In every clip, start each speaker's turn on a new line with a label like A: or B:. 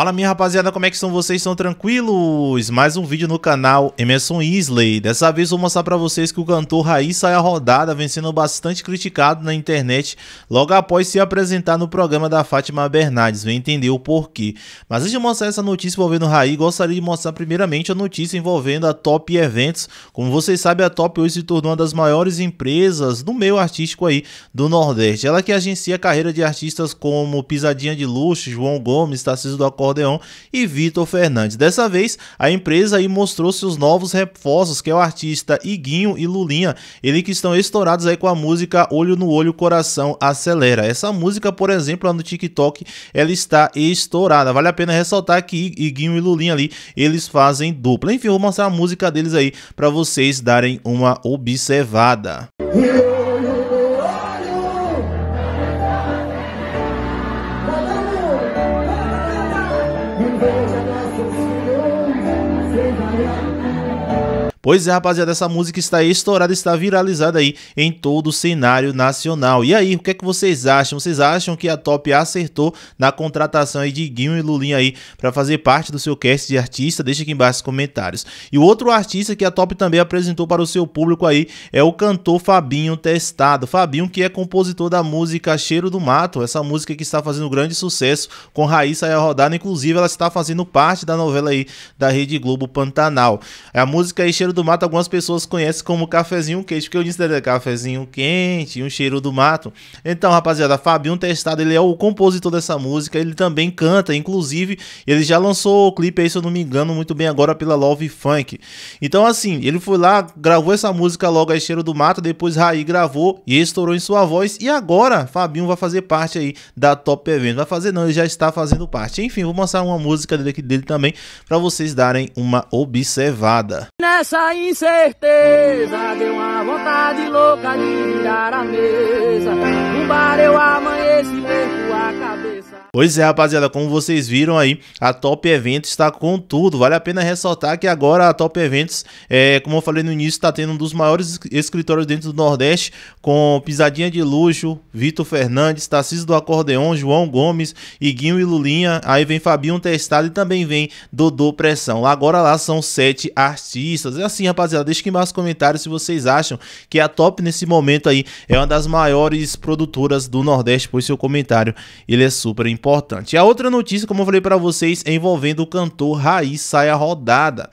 A: Fala minha rapaziada, como é que estão vocês? Estão tranquilos? Mais um vídeo no canal Emerson Isley. Dessa vez vou mostrar pra vocês que o cantor Raiz sai a rodada, vencendo bastante criticado na internet logo após se apresentar no programa da Fátima Bernardes. Vem entender o porquê. Mas antes de mostrar essa notícia envolvendo Raiz, gostaria de mostrar primeiramente a notícia envolvendo a Top Eventos. Como vocês sabem, a Top hoje se tornou uma das maiores empresas do meio artístico aí do Nordeste. Ela que agencia a carreira de artistas como Pisadinha de Luxo, João Gomes, Tarcísio do Acor acordeon, e Vitor Fernandes. Dessa vez, a empresa aí mostrou seus novos reforços, que é o artista Iguinho e Lulinha, ele que estão estourados aí com a música Olho no Olho, Coração Acelera. Essa música, por exemplo, lá no TikTok, ela está estourada. Vale a pena ressaltar que Iguinho e Lulinha ali, eles fazem dupla. Enfim, eu vou mostrar a música deles aí para vocês darem uma observada. Yeah! Pois é, rapaziada, essa música está estourada, está viralizada aí em todo o cenário nacional. E aí, o que é que vocês acham? Vocês acham que a Top acertou na contratação aí de Guinho e Lulinha aí para fazer parte do seu cast de artista? Deixa aqui embaixo nos comentários. E o outro artista que a Top também apresentou para o seu público aí é o cantor Fabinho Testado. Fabinho que é compositor da música Cheiro do Mato, essa música que está fazendo grande sucesso com Raíssa e a Rodada, inclusive ela está fazendo parte da novela aí da Rede Globo Pantanal. A música aí Cheiro cheiro do mato algumas pessoas conhecem como cafezinho quente, porque eu disse que cafezinho quente, um cheiro do mato. Então, rapaziada, Fabinho Testado, ele é o compositor dessa música, ele também canta, inclusive, ele já lançou o clipe aí, se eu não me engano, muito bem agora pela Love Funk. Então, assim, ele foi lá, gravou essa música logo aí, é Cheiro do Mato, depois Raí gravou e estourou em sua voz, e agora Fabinho vai fazer parte aí da Top Event. Vai fazer não, ele já está fazendo parte. Enfim, vou mostrar uma música dele dele também, para vocês darem uma observada. Nessa incerteza deu uma vontade louca de virar a mesa. Um bar eu abri Pois é, rapaziada, como vocês viram aí, a Top Eventos está com tudo. Vale a pena ressaltar que agora a Top Eventos, é, como eu falei no início, está tendo um dos maiores escritórios dentro do Nordeste, com Pisadinha de Luxo, Vitor Fernandes, Tarcísio do Acordeon, João Gomes, Iguinho e Lulinha. Aí vem Fabinho Testado e também vem Dodô Pressão. Agora lá são sete artistas. É assim, rapaziada, deixa aqui embaixo nos comentários se vocês acham que a Top nesse momento aí é uma das maiores produtoras do Nordeste, pois seu comentário ele é super importante importante. E a outra notícia, como eu falei para vocês, é envolvendo o cantor Raiz Saia Rodada.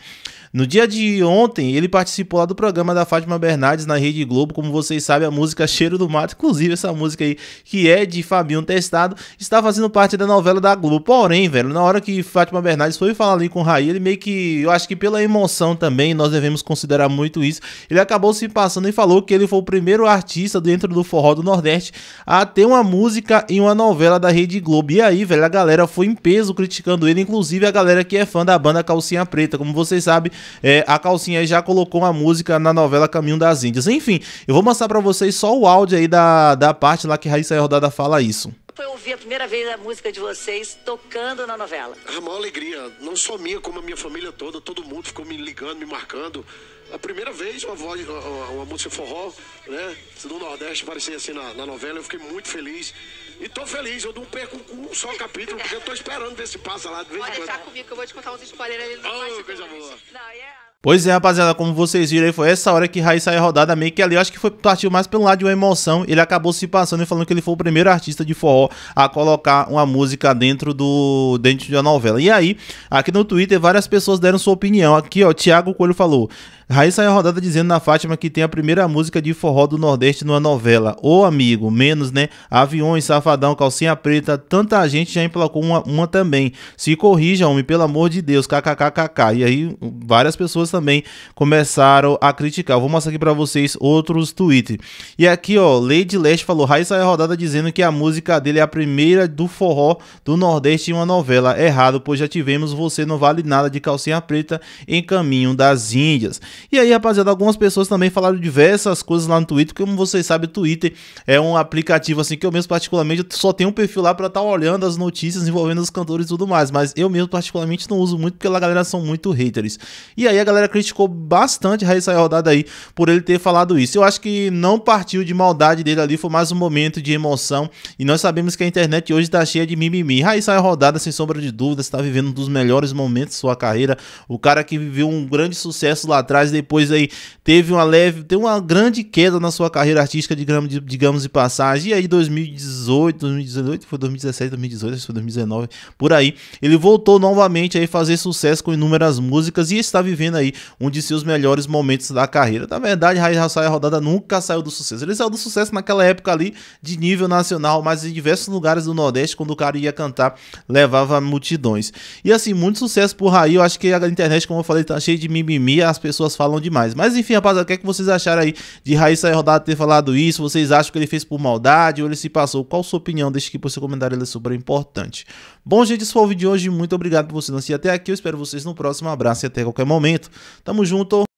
A: No dia de ontem, ele participou lá do programa da Fátima Bernardes na Rede Globo, como vocês sabem, a música Cheiro do Mato, inclusive essa música aí, que é de Fabinho Testado, está fazendo parte da novela da Globo. Porém, velho, na hora que Fátima Bernardes foi falar ali com o Raí, ele meio que, eu acho que pela emoção também, nós devemos considerar muito isso, ele acabou se passando e falou que ele foi o primeiro artista dentro do forró do Nordeste a ter uma música em uma novela da Rede Globo. E aí, velho, a galera foi em peso criticando ele, inclusive a galera que é fã da banda Calcinha Preta, como vocês sabem, é, a Calcinha já colocou a música na novela Caminho das Índias. Enfim, eu vou mostrar para vocês só o áudio aí da, da parte lá que Raíssa Rodada fala isso foi ouvir a primeira vez a música de vocês tocando na novela? A maior alegria, não só minha, como a minha família toda, todo mundo ficou me ligando, me marcando a primeira vez uma voz, uma, uma música forró, né? Do Nordeste aparecer assim na, na, novela, eu fiquei muito feliz. E tô feliz, eu não perco um só capítulo, porque eu tô esperando ver se passa lá de vez Pode deixar comigo que eu vou te contar uns spoilers ali no oh, coisa boa. Não, yeah. É- pois é, rapaziada, como vocês viram aí, foi essa hora que Raiz saiu é rodada meio que ali, acho que foi partiu mais pelo lado de uma emoção, ele acabou se passando e falando que ele foi o primeiro artista de forró a colocar uma música dentro do dentro de uma novela. E aí, aqui no Twitter, várias pessoas deram sua opinião. Aqui, ó, Thiago Coelho falou: Raí saiu rodada dizendo na Fátima que tem a primeira música de forró do Nordeste numa novela. Ô amigo, menos, né? Aviões, Safadão, Calcinha Preta, tanta gente já emplacou uma, uma também. Se corrija, homem, pelo amor de Deus, kkkk. E aí várias pessoas também começaram a criticar. Eu vou mostrar aqui para vocês outros tweets. E aqui, ó, Lady Leste falou, Raí saiu rodada dizendo que a música dele é a primeira do forró do Nordeste em uma novela. Errado, pois já tivemos Você Não Vale Nada de Calcinha Preta em Caminho das Índias. E aí, rapaziada, algumas pessoas também falaram diversas coisas lá no Twitter, porque como vocês sabem, o Twitter é um aplicativo assim que eu mesmo particularmente só tenho um perfil lá para estar tá olhando as notícias envolvendo os cantores e tudo mais, mas eu mesmo particularmente não uso muito porque lá a galera são muito haters. E aí a galera criticou bastante Raíssa Rodada aí por ele ter falado isso. Eu acho que não partiu de maldade dele ali, foi mais um momento de emoção e nós sabemos que a internet hoje tá cheia de mimimi. Raíssa Rodada, sem sombra de dúvidas, está vivendo um dos melhores momentos de sua carreira. O cara que viveu um grande sucesso lá atrás mas depois aí teve uma leve, teve uma grande queda na sua carreira artística, digamos, de, digamos de passagem. E aí 2018, 2018, foi 2017, 2018, foi 2019, por aí, ele voltou novamente aí fazer sucesso com inúmeras músicas e está vivendo aí um de seus melhores momentos da carreira. Na verdade, Raiz Rassai Rodada nunca saiu do sucesso. Ele saiu do sucesso naquela época ali de nível nacional, mas em diversos lugares do Nordeste, quando o cara ia cantar, levava multidões. E assim, muito sucesso por Raí. Eu acho que a internet, como eu falei, tá cheia de mimimi. As pessoas falam demais. Mas enfim, rapaziada, o que, é que vocês acharam aí de Raíssa Rodada ter falado isso? Vocês acham que ele fez por maldade ou ele se passou? Qual a sua opinião? Deixe aqui o seu comentário, ele é super importante. Bom, gente, esse foi o vídeo de hoje. Muito obrigado por você assistir até aqui. Eu espero vocês no próximo. Um abraço e até qualquer momento. Tamo junto.